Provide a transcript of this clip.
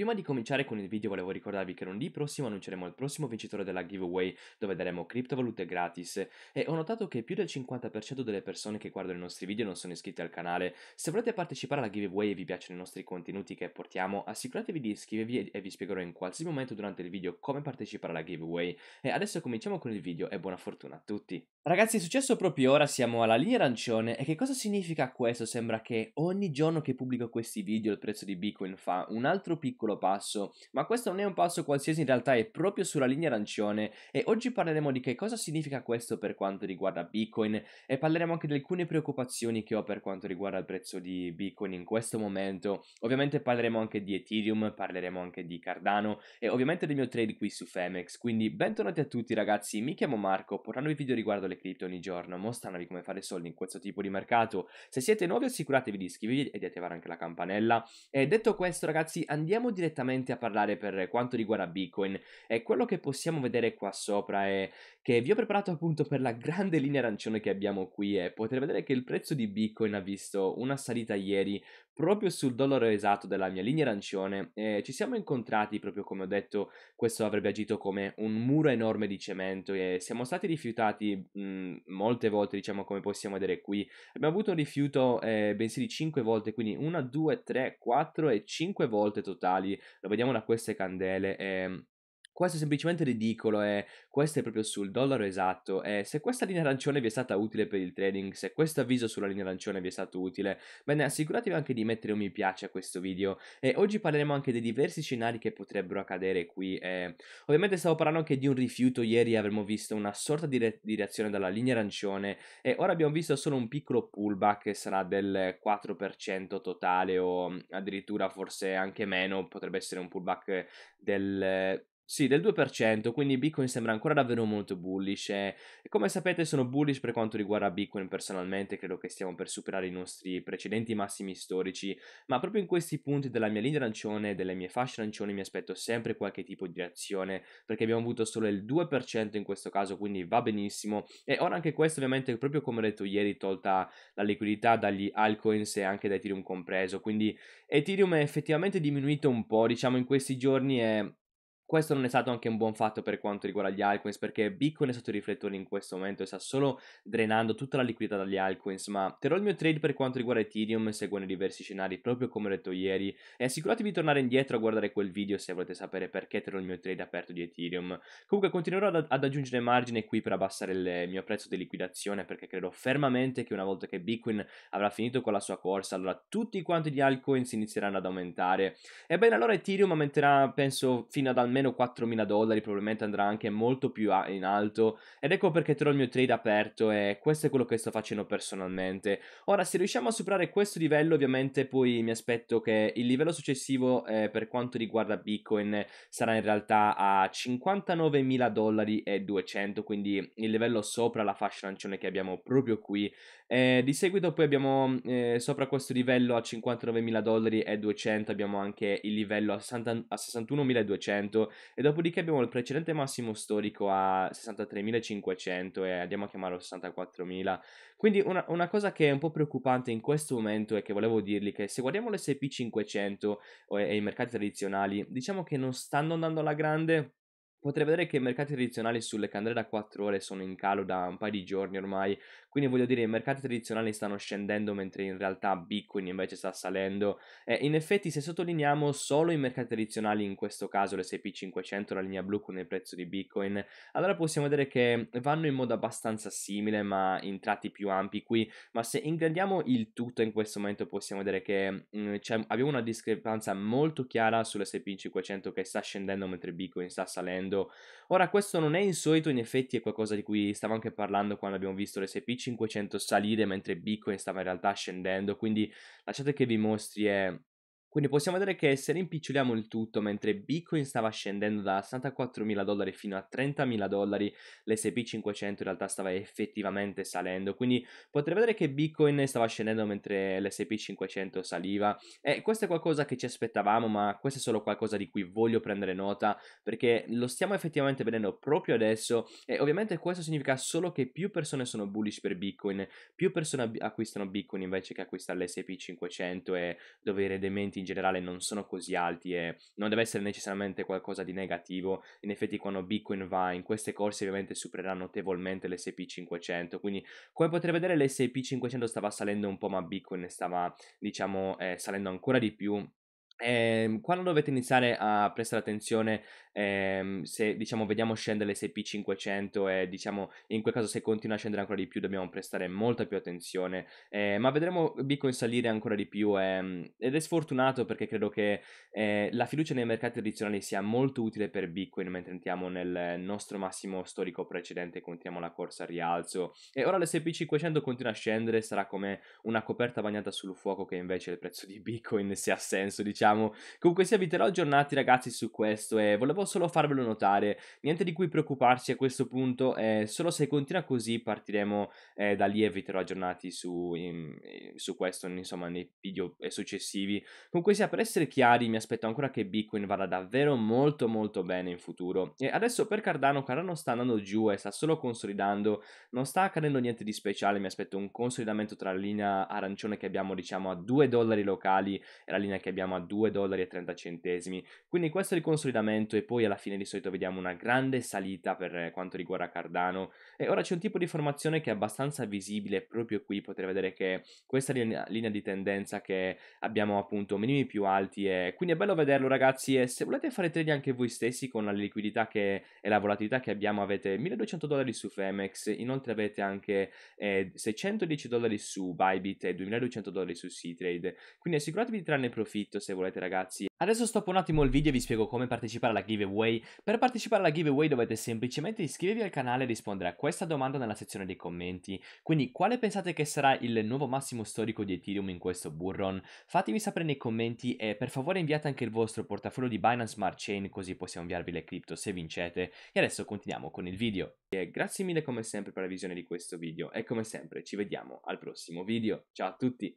Prima di cominciare con il video volevo ricordarvi che lunedì prossimo annunceremo il prossimo vincitore della giveaway dove daremo criptovalute gratis e ho notato che più del 50% delle persone che guardano i nostri video non sono iscritte al canale. Se volete partecipare alla giveaway e vi piacciono i nostri contenuti che portiamo assicuratevi di iscrivervi e vi spiegherò in qualsiasi momento durante il video come partecipare alla giveaway. E adesso cominciamo con il video e buona fortuna a tutti! Ragazzi è successo proprio ora, siamo alla linea arancione e che cosa significa questo? Sembra che ogni giorno che pubblico questi video il prezzo di Bitcoin fa un altro piccolo piccolo passo, ma questo non è un passo qualsiasi, in realtà è proprio sulla linea arancione e oggi parleremo di che cosa significa questo per quanto riguarda Bitcoin e parleremo anche di alcune preoccupazioni che ho per quanto riguarda il prezzo di Bitcoin in questo momento. Ovviamente parleremo anche di Ethereum, parleremo anche di Cardano e ovviamente del mio trade qui su Femex, quindi bentornati a tutti ragazzi, mi chiamo Marco, i video riguardo le cripto ogni giorno, mostrandovi come fare soldi in questo tipo di mercato. Se siete nuovi assicuratevi di iscrivervi e di attivare anche la campanella. E detto questo ragazzi, andiamo direttamente a parlare per quanto riguarda Bitcoin e quello che possiamo vedere qua sopra è che vi ho preparato appunto per la grande linea arancione che abbiamo qui e potete vedere che il prezzo di Bitcoin ha visto una salita ieri proprio sul dolore esatto della mia linea arancione eh, ci siamo incontrati proprio come ho detto questo avrebbe agito come un muro enorme di cemento e siamo stati rifiutati mh, mhmm, molte volte diciamo come possiamo vedere qui abbiamo avuto un rifiuto eh, bensì di 5 volte quindi 1 2 3 4 e 5 volte totali lo vediamo da queste candele eh, questo è semplicemente ridicolo e eh. questo è proprio sul dollaro esatto e eh, se questa linea arancione vi è stata utile per il trading, se questo avviso sulla linea arancione vi è stato utile, bene assicuratevi anche di mettere un mi piace a questo video e oggi parleremo anche dei diversi scenari che potrebbero accadere qui e eh. ovviamente stavo parlando anche di un rifiuto, ieri avremmo visto una sorta di, re- di reazione dalla linea arancione e ora abbiamo visto solo un piccolo pullback che sarà del 4% totale o mm, addirittura forse anche meno, potrebbe essere un pullback del sì, del 2%, quindi Bitcoin sembra ancora davvero molto bullish eh. e, come sapete sono bullish per quanto riguarda Bitcoin personalmente, credo che stiamo per superare i nostri precedenti massimi storici, ma proprio in questi punti della mia linea arancione delle mie fasce arancioni mi aspetto sempre qualche tipo di reazione, perché abbiamo avuto solo il 2% in questo caso, quindi va benissimo e ora anche questo ovviamente proprio come ho detto ieri tolta la liquidità dagli altcoins e anche da Ethereum compreso, quindi Ethereum è effettivamente diminuito un po', diciamo in questi giorni è questo non è stato anche un buon fatto per quanto riguarda gli altcoins perché Bitcoin è stato riflettore in questo momento e sta solo drenando tutta la liquidità dagli altcoins, ma terrò il mio trade per quanto riguarda Ethereum seguendo diversi scenari proprio come ho detto ieri e assicuratevi di tornare indietro a guardare quel video se volete sapere perché terrò il mio trade aperto di Ethereum. Comunque continuerò ad, ad aggiungere margine qui per abbassare il mio prezzo di liquidazione perché credo fermamente che una volta che Bitcoin avrà finito con la sua corsa allora tutti quanti gli altcoins inizieranno ad aumentare. Ebbene allora Ethereum aumenterà penso fino ad almeno almeno 4.000 dollari, probabilmente andrà anche molto più in alto ed ecco perché trovo il mio trade aperto e questo è quello che sto facendo personalmente. Ora se riusciamo a superare questo livello ovviamente poi mi aspetto che il livello successivo eh, per quanto riguarda Bitcoin sarà in realtà a 59.000 dollari e 200 quindi il livello sopra la fascia lancione che abbiamo proprio qui eh, di seguito poi abbiamo eh, sopra questo livello a 59.000 dollari e 200 abbiamo anche il livello a, 60, a 61.200 e dopodiché abbiamo il precedente massimo storico a 63.500 e andiamo a chiamarlo 64.000. Quindi una, una, cosa che è un po' preoccupante in questo momento e che volevo dirgli che se guardiamo l'SP 500 e, e i mercati tradizionali, diciamo che non stanno andando alla grande Potrei vedere che i mercati tradizionali sulle candele da 4 ore sono in calo da un paio di giorni ormai, quindi voglio dire i mercati tradizionali stanno scendendo mentre in realtà Bitcoin invece sta salendo. E eh, in effetti se sottolineiamo solo i mercati tradizionali, in questo caso l'SP500, la linea blu con il prezzo di Bitcoin, allora possiamo vedere che vanno in modo abbastanza simile ma in tratti più ampi qui, ma se ingrandiamo il tutto in questo momento possiamo vedere che mh, mm, abbiamo una discrepanza molto chiara sull'SP500 che sta scendendo mentre Bitcoin sta salendo facendo. Ora, questo non è insolito, in effetti è qualcosa di cui stavo anche parlando quando abbiamo visto l'SP500 salire mentre Bitcoin stava in realtà scendendo, quindi lasciate che vi mostri è eh, quindi possiamo vedere che se rimpiccioliamo il tutto, mentre Bitcoin stava scendendo da 64.000 dollari fino a 30.000 dollari, l'SP 500 in realtà stava effettivamente salendo, quindi potrei vedere che Bitcoin stava scendendo mentre l'SP 500 saliva e eh, questo è qualcosa che ci aspettavamo, ma questo è solo qualcosa di cui voglio prendere nota perché lo stiamo effettivamente vedendo proprio adesso e ovviamente questo significa solo che più persone sono bullish per Bitcoin, più persone acquistano Bitcoin invece che acquistare l'SP 500 e dove i in generale non sono così alti e non deve essere necessariamente qualcosa di negativo. In effetti quando Bitcoin va in queste corse ovviamente supererà notevolmente l'SP500, quindi come potete vedere l'SP500 stava salendo un po' ma Bitcoin stava diciamo eh, salendo ancora di più Ehm, quando dovete iniziare a prestare attenzione, ehm, se diciamo vediamo scendere l'SP500 e diciamo in quel caso se continua a scendere ancora di più dobbiamo prestare molta più attenzione, eh, ma vedremo Bitcoin salire ancora di più ehm, ed è sfortunato perché credo che eh, la fiducia nei mercati tradizionali sia molto utile per Bitcoin mentre entriamo nel nostro massimo storico precedente e continuiamo la corsa al rialzo e ora l'SP500 continua a scendere, sarà come una coperta bagnata sul fuoco che invece il prezzo di Bitcoin se ha senso diciamo diciamo. Comunque sia, vi terrò aggiornati ragazzi su questo e volevo solo farvelo notare. Niente di cui preoccuparsi a questo punto, eh, solo se continua così partiremo eh, da lì e vi terrò aggiornati su, in, su questo, insomma, nei video eh, successivi. Comunque sia, per essere chiari, mi aspetto ancora che Bitcoin vada davvero molto molto bene in futuro. E adesso per Cardano, Cardano sta andando giù e sta solo consolidando, non sta accadendo niente di speciale, mi aspetto un consolidamento tra la linea arancione che abbiamo diciamo a 2 dollari locali e la linea che abbiamo a 2 2,30 Quindi questo è il consolidamento e poi alla fine di solito vediamo una grande salita per quanto riguarda Cardano. E ora c'è un tipo di formazione che è abbastanza visibile proprio qui, potete vedere che questa linea, di tendenza che abbiamo appunto minimi più alti e quindi è bello vederlo ragazzi e se volete fare trading anche voi stessi con la liquidità che e la volatilità che abbiamo avete 1200 dollari su Femex, inoltre avete anche eh, 610 dollari su Bybit e 2200 dollari su c Quindi assicuratevi di trarne profitto se volete volete ragazzi. Adesso stoppo un attimo il video e vi spiego come partecipare alla giveaway. Per partecipare alla giveaway dovete semplicemente iscrivervi al canale e rispondere a questa domanda nella sezione dei commenti. Quindi quale pensate che sarà il nuovo massimo storico di Ethereum in questo burron? Fatemi sapere nei commenti e per favore inviate anche il vostro portafoglio di Binance Smart Chain così possiamo inviarvi le cripto se vincete. E adesso continuiamo con il video. E grazie mille come sempre per la visione di questo video e come sempre ci vediamo al prossimo video. Ciao a tutti!